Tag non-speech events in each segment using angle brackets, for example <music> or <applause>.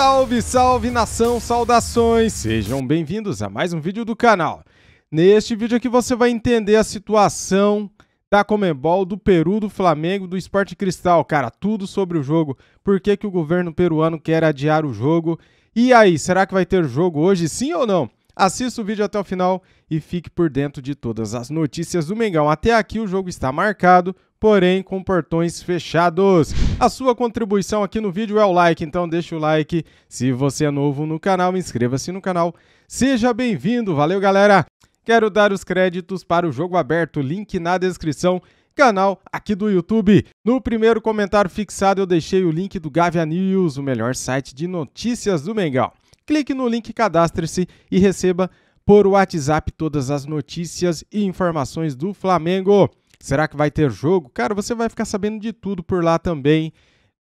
Salve, salve nação, saudações! Sejam bem-vindos a mais um vídeo do canal. Neste vídeo aqui você vai entender a situação da Comebol, do Peru, do Flamengo, do Esporte Cristal, cara, tudo sobre o jogo, por que, que o governo peruano quer adiar o jogo, e aí, será que vai ter jogo hoje, sim ou não? Assista o vídeo até o final e fique por dentro de todas as notícias do Mengão. Até aqui o jogo está marcado porém com portões fechados. A sua contribuição aqui no vídeo é o like, então deixa o like. Se você é novo no canal, inscreva-se no canal. Seja bem-vindo, valeu galera! Quero dar os créditos para o jogo aberto, link na descrição, canal aqui do YouTube. No primeiro comentário fixado eu deixei o link do Gavia News, o melhor site de notícias do Mengão. Clique no link, cadastre-se e receba por WhatsApp todas as notícias e informações do Flamengo. Será que vai ter jogo? Cara, você vai ficar sabendo de tudo por lá também.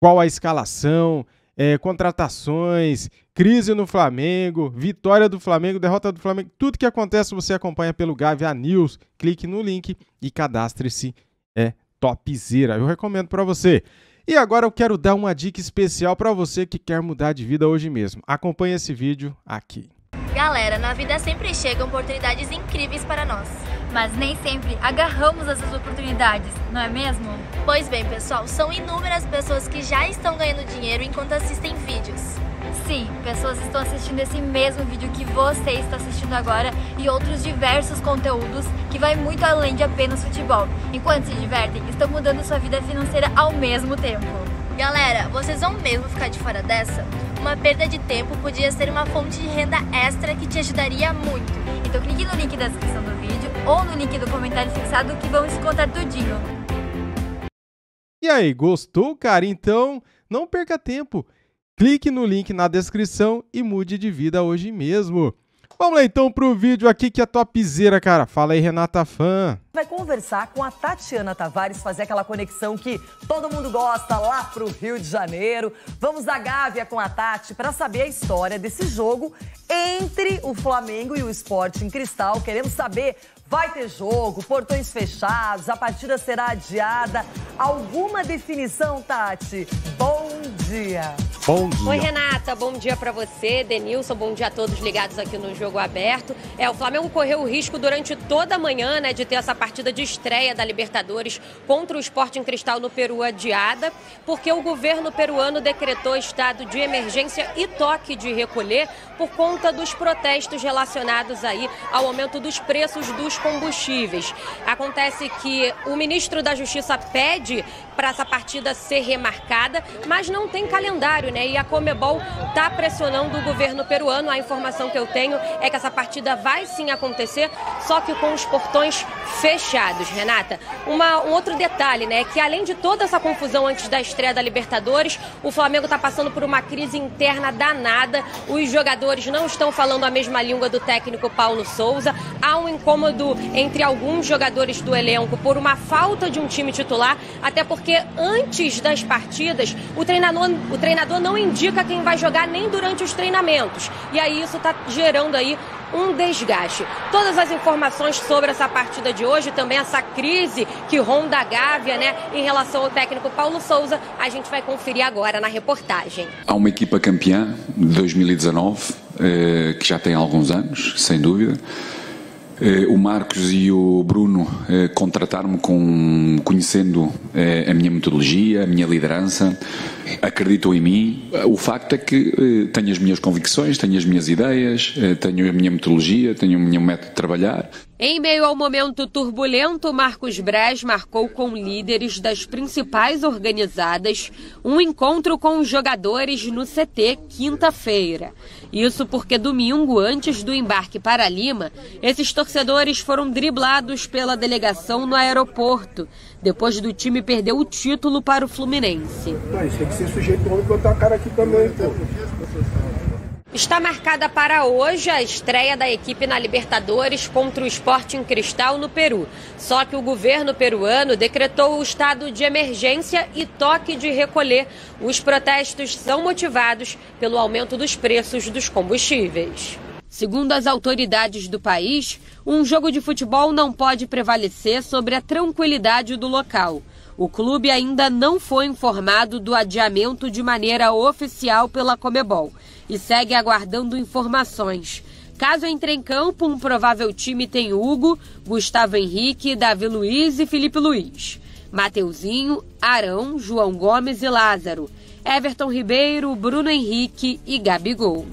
Qual a escalação, é, contratações, crise no Flamengo, vitória do Flamengo, derrota do Flamengo, tudo que acontece você acompanha pelo Gavia News. Clique no link e cadastre-se. É topzera. Eu recomendo para você. E agora eu quero dar uma dica especial para você que quer mudar de vida hoje mesmo. Acompanhe esse vídeo aqui. Galera, na vida sempre chegam oportunidades incríveis para nós. Mas nem sempre agarramos essas oportunidades, não é mesmo? Pois bem, pessoal, são inúmeras pessoas que já estão ganhando dinheiro enquanto assistem vídeos. Sim, pessoas estão assistindo esse mesmo vídeo que você está assistindo agora e outros diversos conteúdos que vai muito além de apenas futebol. Enquanto se divertem, estão mudando sua vida financeira ao mesmo tempo. Galera, vocês vão mesmo ficar de fora dessa? uma perda de tempo podia ser uma fonte de renda extra que te ajudaria muito. Então clique no link da descrição do vídeo ou no link do comentário fixado que vamos contar tudinho. E aí, gostou, cara? Então não perca tempo. Clique no link na descrição e mude de vida hoje mesmo. Vamos lá então pro vídeo aqui que é topzera, cara. Fala aí, Renata Fan vai conversar com a Tatiana Tavares, fazer aquela conexão que todo mundo gosta lá pro Rio de Janeiro. Vamos da Gávea com a Tati para saber a história desse jogo entre o Flamengo e o Sporting Cristal. Queremos saber, vai ter jogo, portões fechados, a partida será adiada. Alguma definição, Tati? Bom dia! Bom dia. Oi, Renata. Bom dia para você, Denilson. Bom dia a todos ligados aqui no Jogo Aberto. É, o Flamengo correu o risco durante toda a manhã, né, de ter essa partida de estreia da Libertadores contra o Sporting Cristal no Peru adiada, porque o governo peruano decretou estado de emergência e toque de recolher por conta dos protestos relacionados aí ao aumento dos preços dos combustíveis. Acontece que o ministro da Justiça pede para essa partida ser remarcada, mas não tem calendário, né? E a Comebol está pressionando o governo peruano. A informação que eu tenho é que essa partida vai sim acontecer, só que com os portões fechados fechados, Renata. Uma, um outro detalhe, né? Que além de toda essa confusão antes da estreia da Libertadores, o Flamengo está passando por uma crise interna danada. Os jogadores não estão falando a mesma língua do técnico Paulo Souza. Há um incômodo entre alguns jogadores do elenco por uma falta de um time titular, até porque antes das partidas, o treinador, o treinador não indica quem vai jogar nem durante os treinamentos. E aí isso está gerando aí um desgaste. Todas as informações sobre essa partida de hoje, também essa crise que ronda a Gávea, né, em relação ao técnico Paulo Souza, a gente vai conferir agora na reportagem. Há uma equipa campeã de 2019, eh, que já tem alguns anos, sem dúvida. Eh, o Marcos e o Bruno eh, contrataram-me com, conhecendo eh, a minha metodologia, a minha liderança, acreditam em mim. O facto é que tenho as minhas convicções, tenho as minhas ideias, tenho a minha metodologia, tenho o meu método de trabalhar. Em meio ao momento turbulento, Marcos Braz marcou com líderes das principais organizadas um encontro com os jogadores no CT quinta-feira. Isso porque domingo, antes do embarque para Lima, esses torcedores foram driblados pela delegação no aeroporto, depois do time perder o título para o Fluminense. Mas tem que ser sujeito homem botar a cara aqui também, pô. Está marcada para hoje a estreia da equipe na Libertadores contra o Sporting Cristal no Peru. Só que o governo peruano decretou o estado de emergência e toque de recolher. Os protestos são motivados pelo aumento dos preços dos combustíveis. Segundo as autoridades do país, um jogo de futebol não pode prevalecer sobre a tranquilidade do local. O clube ainda não foi informado do adiamento de maneira oficial pela Comebol e segue aguardando informações. Caso entre em campo, um provável time tem Hugo, Gustavo Henrique, Davi Luiz e Felipe Luiz. Mateuzinho, Arão, João Gomes e Lázaro. Everton Ribeiro, Bruno Henrique e Gabigol.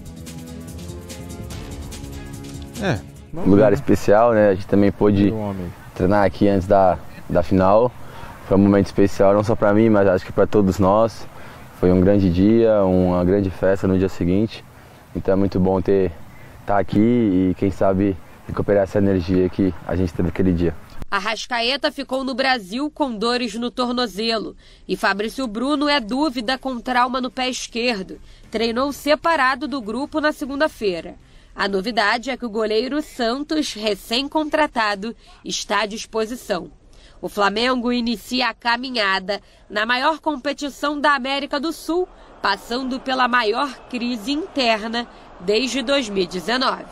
É, um lugar especial, né? A gente também pôde treinar aqui antes da, da final. Foi um momento especial, não só para mim, mas acho que para todos nós. Foi um grande dia, uma grande festa no dia seguinte. Então é muito bom ter estar tá aqui e quem sabe recuperar essa energia que a gente teve aquele dia. A Rascaeta ficou no Brasil com dores no tornozelo e Fabrício Bruno é dúvida com trauma no pé esquerdo. Treinou separado do grupo na segunda-feira. A novidade é que o goleiro Santos, recém-contratado, está à disposição. O Flamengo inicia a caminhada na maior competição da América do Sul, passando pela maior crise interna desde 2019.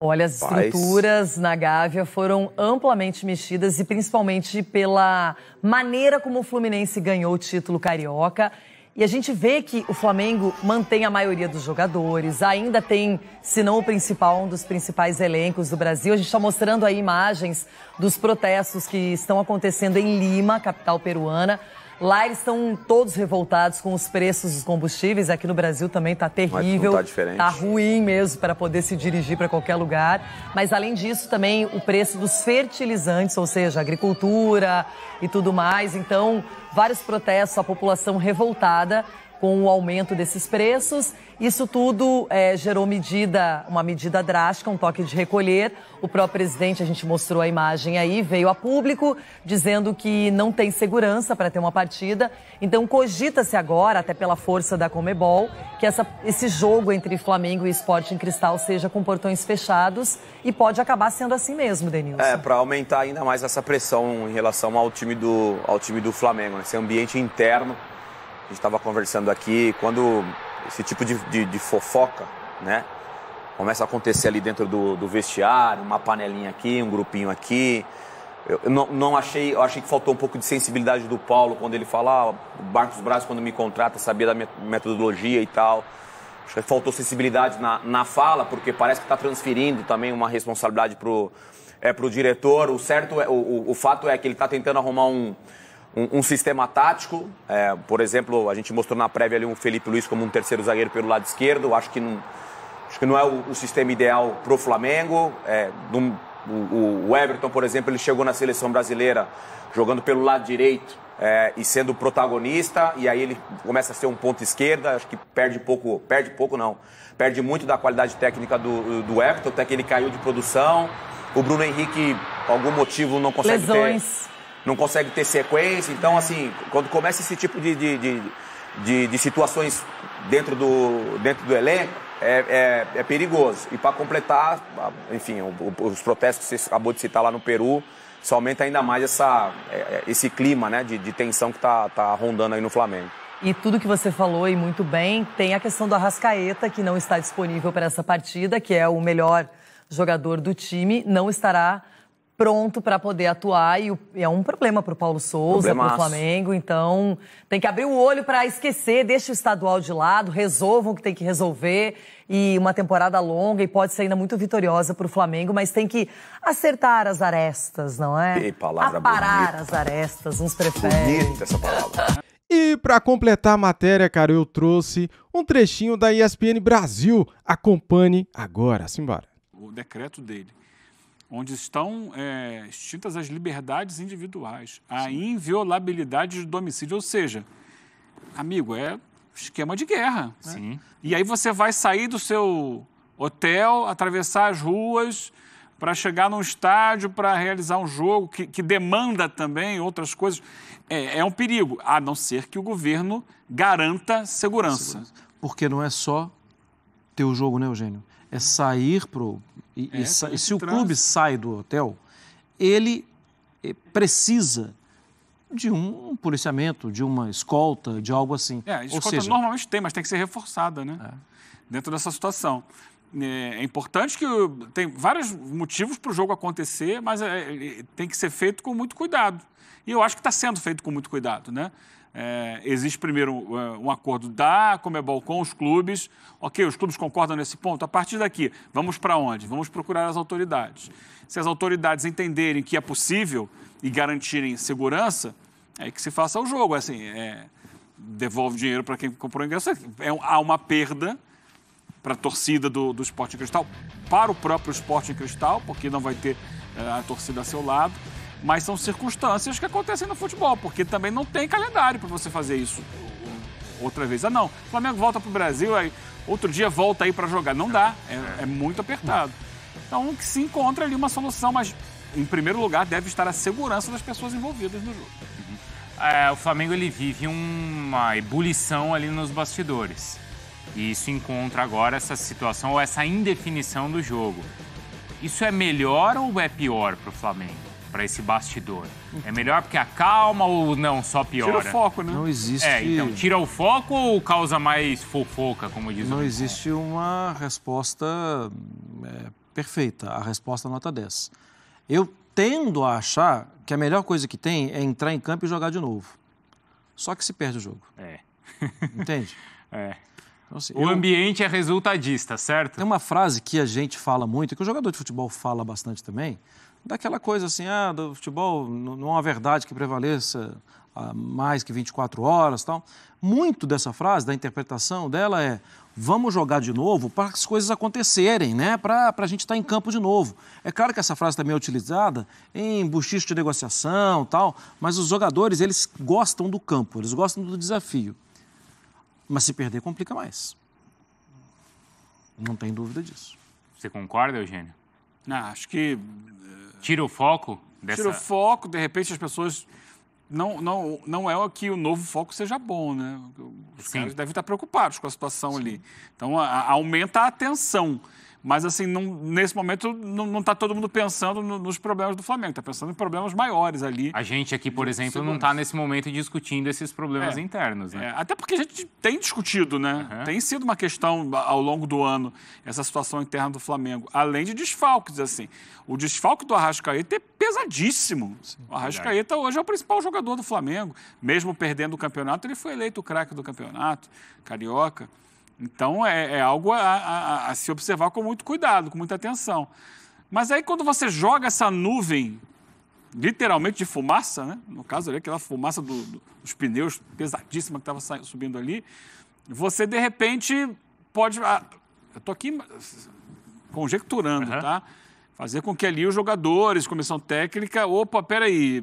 Olha, as estruturas na Gávea foram amplamente mexidas e principalmente pela maneira como o Fluminense ganhou o título carioca. E a gente vê que o Flamengo mantém a maioria dos jogadores, ainda tem, se não o principal, um dos principais elencos do Brasil. A gente está mostrando aí imagens dos protestos que estão acontecendo em Lima, capital peruana. Lá eles estão todos revoltados com os preços dos combustíveis. Aqui no Brasil também está terrível. está diferente. Tá ruim mesmo para poder se dirigir para qualquer lugar. Mas além disso, também o preço dos fertilizantes, ou seja, agricultura e tudo mais. Então, vários protestos, a população revoltada com o aumento desses preços. Isso tudo é, gerou medida, uma medida drástica, um toque de recolher. O próprio presidente, a gente mostrou a imagem aí, veio a público dizendo que não tem segurança para ter uma partida. Então cogita-se agora, até pela força da Comebol, que essa, esse jogo entre Flamengo e Esporte em Cristal seja com portões fechados e pode acabar sendo assim mesmo, Denilson. É, para aumentar ainda mais essa pressão em relação ao time do, ao time do Flamengo, né? esse ambiente interno a gente estava conversando aqui, quando esse tipo de, de, de, fofoca, né? Começa a acontecer ali dentro do, do vestiário, uma panelinha aqui, um grupinho aqui. Eu, eu não, não, achei, eu achei que faltou um pouco de sensibilidade do Paulo quando ele fala, ah, o Marcos Braz quando me contrata sabia da metodologia e tal. Acho que faltou sensibilidade na, na fala, porque parece que está transferindo também uma responsabilidade pro é pro diretor. O certo é, o, o, o fato é que ele está tentando arrumar um um, um sistema tático. É, por exemplo, a gente mostrou na prévia ali um Felipe Luiz como um terceiro zagueiro pelo lado esquerdo. Acho que não, acho que não é o, o sistema ideal para é, o Flamengo. o, o, Everton, por exemplo, ele chegou na seleção brasileira jogando pelo lado direito é, e sendo protagonista, e aí ele começa a ser um ponto esquerda, acho que perde pouco, perde pouco não, perde muito da qualidade técnica do, do Everton, até que ele caiu de produção. O Bruno Henrique, por algum motivo, não consegue Lesões. ter não consegue ter sequência. Então, assim, quando começa esse tipo de, de, de, de, de situações dentro do, dentro do elenco, é, é, é perigoso. E para completar, enfim, os protestos que você acabou de citar lá no Peru, isso aumenta ainda mais essa, é, é, esse clima né, de, de tensão que está tá rondando aí no Flamengo. E tudo que você falou, e muito bem, tem a questão do Arrascaeta, que não está disponível para essa partida, que é o melhor jogador do time, não estará pronto para poder atuar e é um problema para o Paulo Souza, para o Flamengo. Então tem que abrir o olho para esquecer, deixa o estadual de lado, resolvam o que tem que resolver e uma temporada longa e pode ser ainda muito vitoriosa para o Flamengo, mas tem que acertar as arestas, não é? Que palavra Aparar as arestas, uns preferem. Bonita essa palavra. E para completar a matéria, cara, eu trouxe um trechinho da ESPN Brasil. Acompanhe agora, simbora. O decreto dele onde estão é, extintas as liberdades individuais, a Sim. inviolabilidade do domicílio, ou seja, amigo, é esquema de guerra. Né? Sim. E aí você vai sair do seu hotel, atravessar as ruas para chegar num estádio para realizar um jogo que, que demanda também outras coisas. É, é, um perigo, a não ser que o governo garanta segurança. segurança. Porque não é só ter o jogo, né, Eugênio? é sair pro e, é, e, se, o clube sai do hotel, ele eh, precisa de um policiamento, de uma escolta, de algo assim. É, a escolta Ou seja, normalmente tem, mas tem que ser reforçada, né? É. Dentro dessa situação. É, é importante que tem vários motivos para o jogo acontecer, mas é, é, tem que ser feito com muito cuidado. E eu acho que está sendo feito com muito cuidado, né? É, existe primeiro é, um acordo da Comebol com os clubes. Ok, os clubes concordam nesse ponto. A partir daqui, vamos para onde? Vamos procurar as autoridades. Se as autoridades entenderem que é possível e garantirem segurança, é que se faça o jogo. É assim, é, devolve dinheiro para quem comprou o ingresso. É, há uma perda para a torcida do, do Sporting Cristal, para o próprio Sporting Cristal, porque não vai ter é, a torcida a seu lado. Mas são circunstâncias que acontecem no futebol, porque também não tem calendário para você fazer isso outra vez. Ah, não, o Flamengo volta para o Brasil, aí outro dia volta aí para jogar. Não dá, é, é muito apertado. Então que se encontra ali uma solução, mas em primeiro lugar deve estar a segurança das pessoas envolvidas no jogo. Uhum. É, o Flamengo ele vive uma ebulição ali nos bastidores. E isso encontra agora essa situação ou essa indefinição do jogo. Isso é melhor ou é pior para o Flamengo? para esse bastidor? É melhor porque acalma ou não, só piora? Tira o foco, né? Não existe... É, então, tira o foco ou causa mais fofoca, como diz Não o existe uma resposta é, perfeita, a resposta é nota 10. Eu tendo a achar que a melhor coisa que tem é entrar em campo e jogar de novo. Só que se perde o jogo. É. Entende? <laughs> É. Então, assim, o eu... ambiente é resultadista, certo? Tem uma frase que a gente fala muito, que o jogador de futebol fala bastante também, daquela coisa assim, ah, do futebol não há uma verdade que prevaleça mais que 24 horas tal. Muito dessa frase, da interpretação dela é vamos jogar de novo para as coisas acontecerem, né? para a gente estar tá em campo de novo. É claro que essa frase também é utilizada em buchicho de negociação tal, mas os jogadores, eles gostam do campo, eles gostam do desafio. Mas se perder, complica mais. Não tem dúvida disso. Você concorda, Eugênio? Não, acho que. Eh, tira o foco dessa. Tira o foco, de repente as pessoas. Não, não, não é que o novo foco seja bom, né? Os Sim. caras devem estar preocupados com a situação Sim. ali. Então, a aumenta a atenção. Mas, assim, não, nesse momento não está todo mundo pensando no, nos problemas do Flamengo, está pensando em problemas maiores ali. A gente aqui, por exemplo, segundos. não está nesse momento discutindo esses problemas é, internos, né? É, até porque a gente tem discutido, né? Uhum. Tem sido uma questão ao longo do ano, essa situação interna do Flamengo, além de desfalques, assim. O desfalque do Arrascaeta é pesadíssimo. Sim, o Arrascaeta verdade. hoje é o principal jogador do Flamengo. Mesmo perdendo o campeonato, ele foi eleito o craque do campeonato, carioca. Então é, é algo a, a, a, se observar com muito cuidado, com muita atenção. Mas aí quando você joga essa nuvem, literalmente de fumaça, né? no caso ali, aquela fumaça do, do, dos pneus pesadíssima que estava subindo ali, você de repente pode. Ah, eu estou aqui conjecturando, uhum. tá? Fazer com que ali os jogadores, comissão técnica, opa, peraí,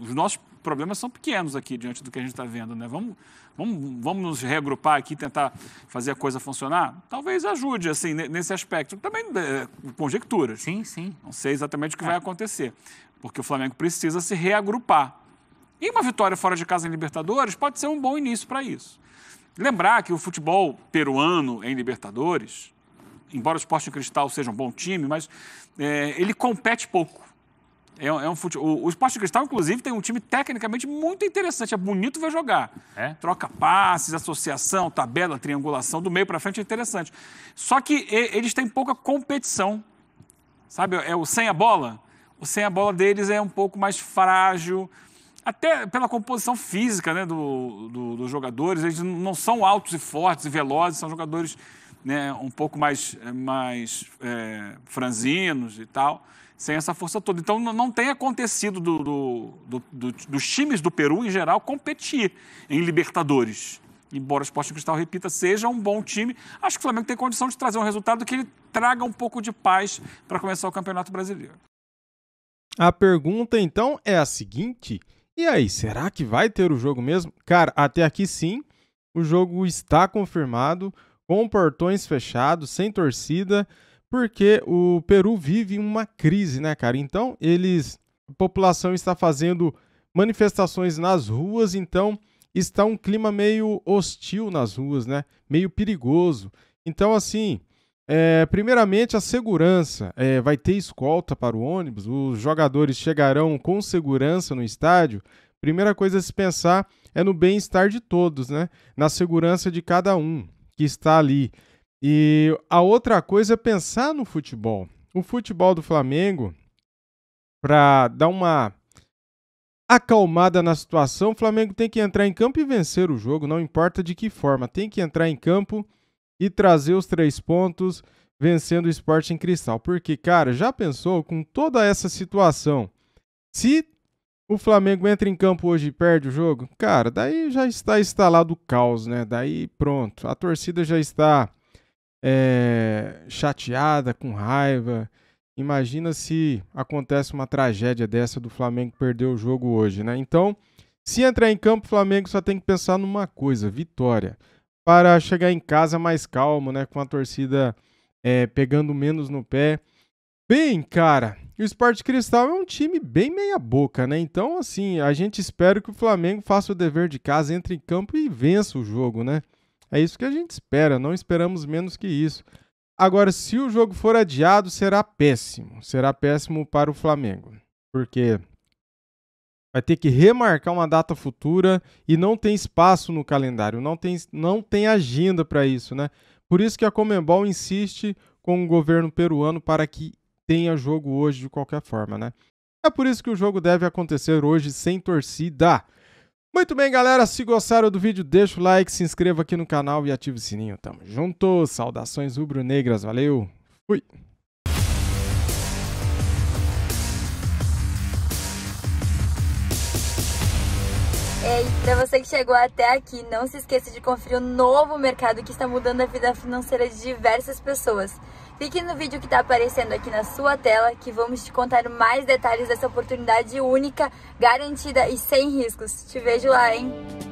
os nossos problemas são pequenos aqui diante do que a gente está vendo, né? Vamos, vamos, vamos nos reagrupar aqui, tentar fazer a coisa funcionar? Talvez ajude, assim, nesse aspecto. Também é, conjecturas. Sim, sim. Não sei exatamente o que é. vai acontecer, porque o Flamengo precisa se reagrupar. E uma vitória fora de casa em Libertadores pode ser um bom início para isso. Lembrar que o futebol peruano em Libertadores, embora o Sporting Cristal seja um bom time, mas é, ele compete pouco. É, um, é um fute... o, o Esporte Cristal, inclusive, tem um time tecnicamente muito interessante. É bonito ver jogar. É? Troca passes, associação, tabela, triangulação, do meio para frente é interessante. Só que e, eles têm pouca competição. Sabe, é o sem a bola. O sem a bola deles é um pouco mais frágil. Até pela composição física né, do, do, dos jogadores, eles não são altos e fortes e velozes, são jogadores né, um pouco mais, mais é, franzinos e tal sem essa força toda. Então, não tem acontecido do, do, do, dos times do Peru, em geral, competir em Libertadores. Embora o Sporting Cristal, repita, seja um bom time, acho que o Flamengo tem condição de trazer um resultado que ele traga um pouco de paz para começar o Campeonato Brasileiro. A pergunta, então, é a seguinte. E aí, será que vai ter o jogo mesmo? Cara, até aqui sim, o jogo está confirmado, com portões fechados, sem torcida porque o Peru vive uma crise, né, cara? Então, eles a população está fazendo manifestações nas ruas, então está um clima meio hostil nas ruas, né? Meio perigoso. Então, assim, é, primeiramente a segurança. É, vai ter escolta para o ônibus, os jogadores chegarão com segurança no estádio. Primeira coisa a se pensar é no bem-estar de todos, né? Na segurança de cada um que está ali. E a outra coisa é pensar no futebol. O futebol do Flamengo, para dar uma acalmada na situação, o Flamengo tem que entrar em campo e vencer o jogo, não importa de que forma. Tem que entrar em campo e trazer os três pontos, vencendo o esporte em cristal. Porque, cara, já pensou com toda essa situação? Se o Flamengo entra em campo hoje e perde o jogo, cara, daí já está instalado o caos, né? Daí pronto, a torcida já está é, chateada, com raiva. Imagina se acontece uma tragédia dessa do Flamengo perder o jogo hoje, né? Então, se entrar em campo, o Flamengo só tem que pensar numa coisa: vitória. Para chegar em casa mais calmo, né? Com a torcida é, pegando menos no pé. Bem, cara, o Sport Cristal é um time bem meia-boca, né? Então, assim, a gente espera que o Flamengo faça o dever de casa, entre em campo e vença o jogo, né? É isso que a gente espera, não esperamos menos que isso. Agora, se o jogo for adiado, será péssimo. Será péssimo para o Flamengo, porque vai ter que remarcar uma data futura e não tem espaço no calendário, não tem, não tem agenda para isso, né? Por isso que a Comembol insiste com o governo peruano para que tenha jogo hoje de qualquer forma, né? É por isso que o jogo deve acontecer hoje sem torcida. Muito bem, galera, se gostaram do vídeo, deixa o like, se inscreva aqui no canal e ative o sininho. Tamo junto, saudações rubro-negras, valeu, fui! Ei, para você que chegou até aqui, não se esqueça de conferir o novo mercado que está mudando a vida financeira de diversas pessoas. Clique no vídeo que está aparecendo aqui na sua tela que vamos te contar mais detalhes dessa oportunidade única, garantida e sem riscos. Te vejo lá, hein?